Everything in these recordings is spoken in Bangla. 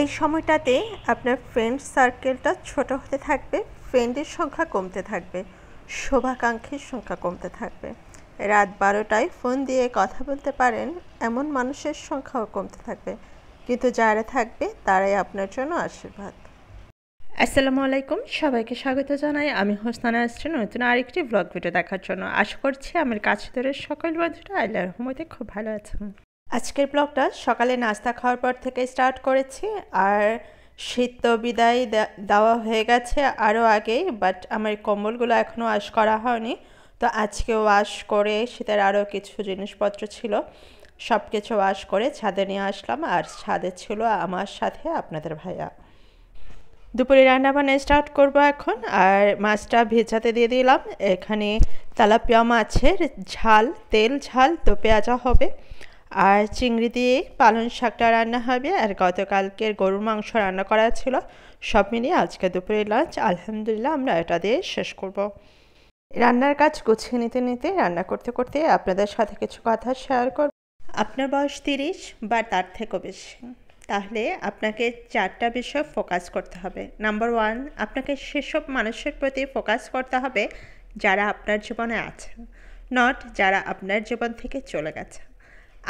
এই সময়টাতে আপনার ফ্রেন্ড সার্কেলটা ছোট হতে থাকবে ফ্রেন্ডের সংখ্যা কমতে থাকবে শোভাকাঙ্ক্ষীর সংখ্যা কমতে থাকবে রাত বারোটায় ফোন দিয়ে কথা বলতে পারেন এমন মানুষের সংখ্যাও কমতে থাকবে কিন্তু যারা থাকবে তারাই আপনার জন্য আশীর্বাদ আসসালামু আলাইকুম সবাইকে স্বাগত জানাই আমি হোসনানা আসছি নতুন আরেকটি ব্লগ ভিডিও দেখার জন্য আশা করছি আমার কাছে ধরে সকল বন্ধুরা আল্লাহ রহমতে খুব ভালো আছেন আজকের ব্লগটা সকালে নাস্তা খাওয়ার পর থেকে স্টার্ট করেছি আর শীত তো বিদায় দেওয়া হয়ে গেছে আরও আগেই বাট আমার কম্বলগুলো এখনও আশ করা হয়নি তো আজকে ওয়াশ করে শীতের আরও কিছু জিনিসপত্র ছিল সব কিছু ওয়াশ করে ছাদে নিয়ে আসলাম আর ছাদে ছিল আমার সাথে আপনাদের ভাইয়া দুপুরে রান্নাবান্না স্টার্ট করব এখন আর মাছটা ভেজাতে দিয়ে দিলাম এখানে তালাপিয়া মাছের ঝাল তেল ঝাল তো পেঁয়াজা হবে আর চিংড়ি দিয়ে পালং শাকটা রান্না হবে আর গতকালকের গরুর মাংস রান্না করা ছিল সব মিলিয়ে আজকে দুপুরের লাঞ্চ আলহামদুলিল্লাহ আমরা এটা দিয়ে শেষ করব। রান্নার কাজ গুছিয়ে নিতে নিতে রান্না করতে করতে আপনাদের সাথে কিছু কথা শেয়ার করব আপনার বয়স তিরিশ বা তার থেকেও বেশি তাহলে আপনাকে চারটা বিষয় ফোকাস করতে হবে নাম্বার ওয়ান আপনাকে সেসব মানুষের প্রতি ফোকাস করতে হবে যারা আপনার জীবনে আছে নট যারা আপনার জীবন থেকে চলে গেছে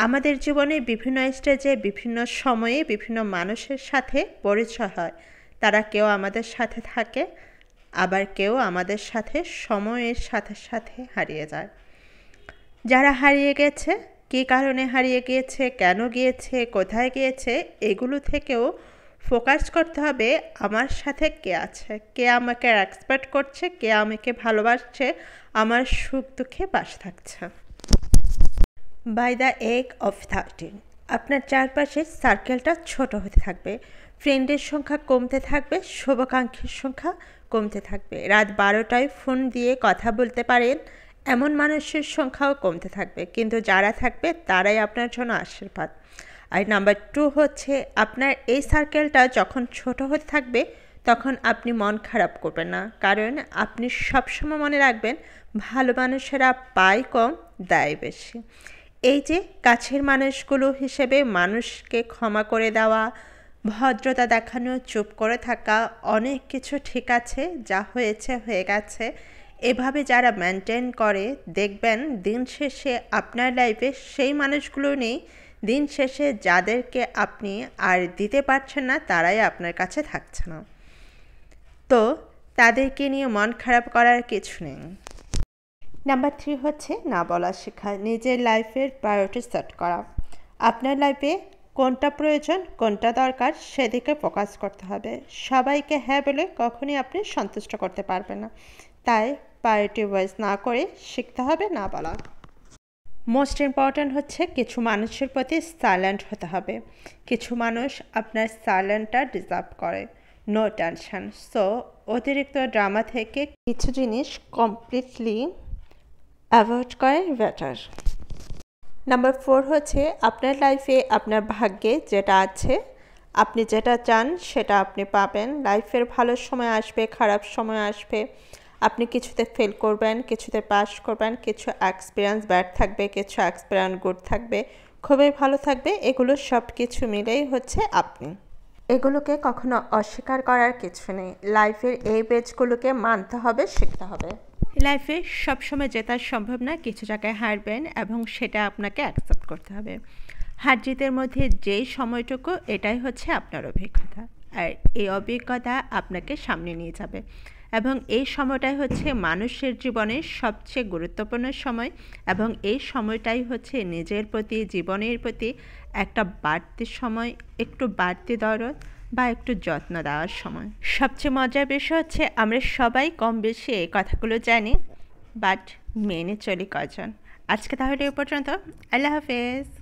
আমাদের জীবনে বিভিন্ন স্টেজে বিভিন্ন সময়ে বিভিন্ন মানুষের সাথে পরিচয় হয় তারা কেউ আমাদের সাথে থাকে আবার কেউ আমাদের সাথে সময়ের সাথে সাথে হারিয়ে যায় যারা হারিয়ে গেছে কী কারণে হারিয়ে গিয়েছে কেন গিয়েছে কোথায় গিয়েছে এগুলো থেকেও ফোকাস করতে হবে আমার সাথে কে আছে কে আমাকে এক্সপেক্ট করছে কে আমাকে ভালোবাসছে আমার সুখ দুঃখে পাশ থাকছে by the age of thirteen আপনার চারপাশে সার্কেলটা ছোট হতে থাকবে ফ্রেন্ডের সংখ্যা কমতে থাকবে শুভাকাঙ্ক্ষীর সংখ্যা কমতে থাকবে রাত বারোটায় ফোন দিয়ে কথা বলতে পারেন এমন মানুষের সংখ্যাও কমতে থাকবে কিন্তু যারা থাকবে তারাই আপনার জন্য আশীর্বাদ আর নাম্বার টু হচ্ছে আপনার এই সার্কেলটা যখন ছোট হতে থাকবে তখন আপনি মন খারাপ করবেন না কারণ আপনি সবসময় মনে রাখবেন ভালো মানুষেরা পায় কম দেয় বেশি এই যে কাছের মানুষগুলো হিসেবে মানুষকে ক্ষমা করে দেওয়া ভদ্রতা দেখানো চুপ করে থাকা অনেক কিছু ঠিক আছে যা হয়েছে হয়ে গেছে এভাবে যারা মেনটেন করে দেখবেন দিন শেষে আপনার লাইফে সেই মানুষগুলো নেই দিন শেষে যাদেরকে আপনি আর দিতে পারছেন না তারাই আপনার কাছে থাকছে না তো তাদেরকে নিয়ে মন খারাপ করার কিছু নেই নাম্বার থ্রি হচ্ছে না বলা শেখা নিজের লাইফের প্রায়োরিটি সেট করা আপনার লাইফে কোনটা প্রয়োজন কোনটা দরকার সেদিকে ফোকাস করতে হবে সবাইকে হ্যাঁ বলে কখনই আপনি সন্তুষ্ট করতে পারবেন না তাই প্রায়োরিটি ওয়াইজ না করে শিখতে হবে না বলা মোস্ট ইম্পর্ট্যান্ট হচ্ছে কিছু মানুষের প্রতি সাইলেন্ট হতে হবে কিছু মানুষ আপনার সাইলেন্টটা ডিজার্ভ করে নো টেনশন সো অতিরিক্ত ড্রামা থেকে কিছু জিনিস কমপ্লিটলি অ্যাভয়েড করে বেটার নাম্বার ফোর হচ্ছে আপনার লাইফে আপনার ভাগ্যে যেটা আছে আপনি যেটা চান সেটা আপনি পাবেন লাইফের ভালো সময় আসবে খারাপ সময় আসবে আপনি কিছুতে ফেল করবেন কিছুতে পাস করবেন কিছু এক্সপিরিয়েন্স ব্যাড থাকবে কিছু এক্সপিরিয়েন্স গুড থাকবে খুবই ভালো থাকবে এগুলো সব কিছু মিলেই হচ্ছে আপনি এগুলোকে কখনো অস্বীকার করার কিছু নেই লাইফের এই পেজগুলোকে মানতে হবে শিখতে হবে লাইফে সবসময় জেতা সম্ভব না কিছু জায়গায় হারবেন এবং সেটা আপনাকে অ্যাকসেপ্ট করতে হবে হার জিতের মধ্যে যে সময়টুকু এটাই হচ্ছে আপনার অভিজ্ঞতা আর এই অভিজ্ঞতা আপনাকে সামনে নিয়ে যাবে এবং এই সময়টাই হচ্ছে মানুষের জীবনের সবচেয়ে গুরুত্বপূর্ণ সময় এবং এই সময়টাই হচ্ছে নিজের প্রতি জীবনের প্রতি একটা বাড়তি সময় একটু বাড়তি দরদ বা একটু যত্ন দেওয়ার সময় সবচেয়ে মজার বিষয় হচ্ছে আমরা সবাই কম বেশি এই কথাগুলো জানি বাট মেনে চলি কজন আজকে তাহলে এ পর্যন্ত আল্লাহ হাফেজ